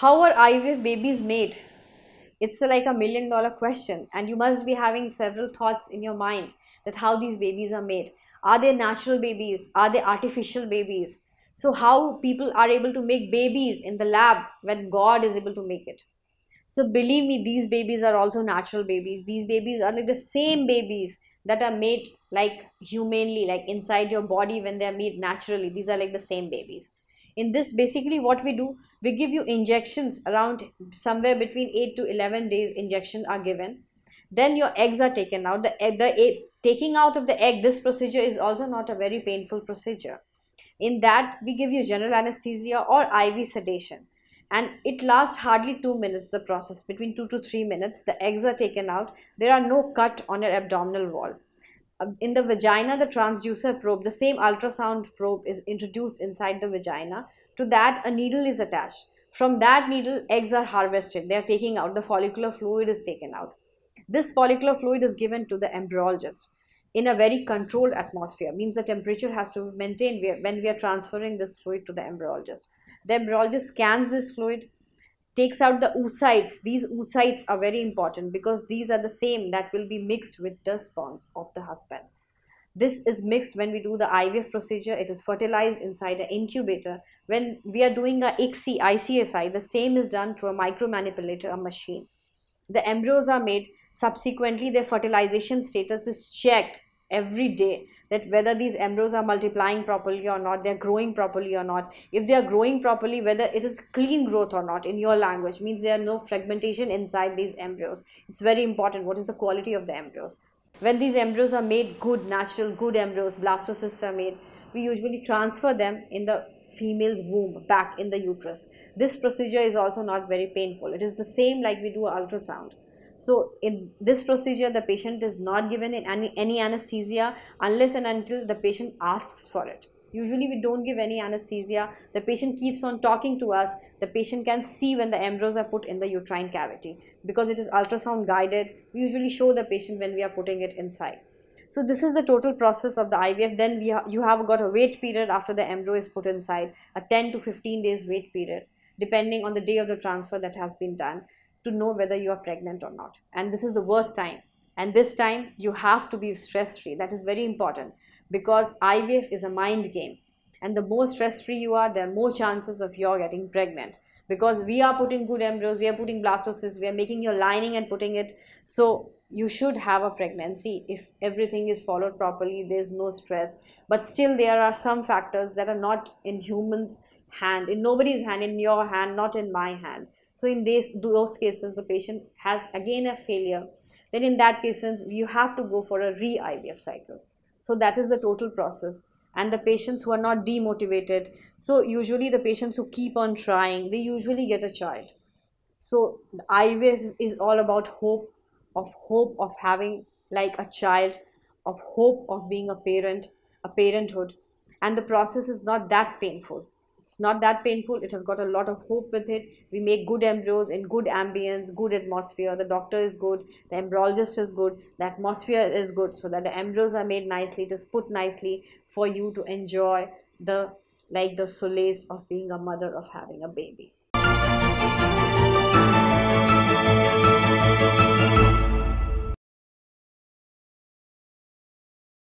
how are IVF babies made? It's like a million dollar question and you must be having several thoughts in your mind that how these babies are made. Are they natural babies? Are they artificial babies? So how people are able to make babies in the lab when God is able to make it. So believe me, these babies are also natural babies. These babies are like the same babies that are made like humanely, like inside your body when they are made naturally. These are like the same babies in this basically what we do we give you injections around somewhere between 8 to 11 days injections are given then your eggs are taken out the eh, the egg, eh, taking out of the egg this procedure is also not a very painful procedure in that we give you general anesthesia or iv sedation and it lasts hardly 2 minutes the process between 2 to 3 minutes the eggs are taken out there are no cut on your abdominal wall um, in the vagina, the transducer probe, the same ultrasound probe is introduced inside the vagina. To that, a needle is attached. From that needle, eggs are harvested. They are taking out, the follicular fluid is taken out. This follicular fluid is given to the embryologist in a very controlled atmosphere means the temperature has to be maintained when we are transferring this fluid to the embryologist the embryologist scans this fluid takes out the oocytes. These oocytes are very important because these are the same that will be mixed with the spawns of the husband. This is mixed when we do the IVF procedure. It is fertilized inside an incubator. When we are doing a ICSI, ICSI, the same is done through a micromanipulator, a machine. The embryos are made. Subsequently, their fertilization status is checked every day that whether these embryos are multiplying properly or not, they're growing properly or not. If they are growing properly, whether it is clean growth or not in your language means there are no fragmentation inside these embryos. It's very important. What is the quality of the embryos? When these embryos are made good, natural, good embryos, blastocysts are made, we usually transfer them in the female's womb back in the uterus. This procedure is also not very painful. It is the same like we do ultrasound. So in this procedure, the patient is not given any, any anesthesia unless and until the patient asks for it. Usually we don't give any anesthesia. The patient keeps on talking to us. The patient can see when the embryos are put in the uterine cavity. Because it is ultrasound guided, we usually show the patient when we are putting it inside. So this is the total process of the IVF. Then we ha you have got a wait period after the embryo is put inside, a 10 to 15 days wait period, depending on the day of the transfer that has been done to know whether you are pregnant or not. And this is the worst time. And this time you have to be stress free. That is very important because IVF is a mind game. And the more stress free you are, the more chances of your getting pregnant. Because we are putting good embryos, we are putting blastocysts, we are making your lining and putting it. So you should have a pregnancy if everything is followed properly there is no stress but still there are some factors that are not in humans hand in nobody's hand in your hand not in my hand so in these those cases, the patient has again a failure. Then in that case, you have to go for a re-IVF cycle. So that is the total process. And the patients who are not demotivated, so usually the patients who keep on trying, they usually get a child. So IVF is all about hope, of hope of having like a child, of hope of being a parent, a parenthood. And the process is not that painful it's not that painful it has got a lot of hope with it we make good embryos in good ambience good atmosphere the doctor is good the embryologist is good the atmosphere is good so that the embryos are made nicely it is put nicely for you to enjoy the like the solace of being a mother of having a baby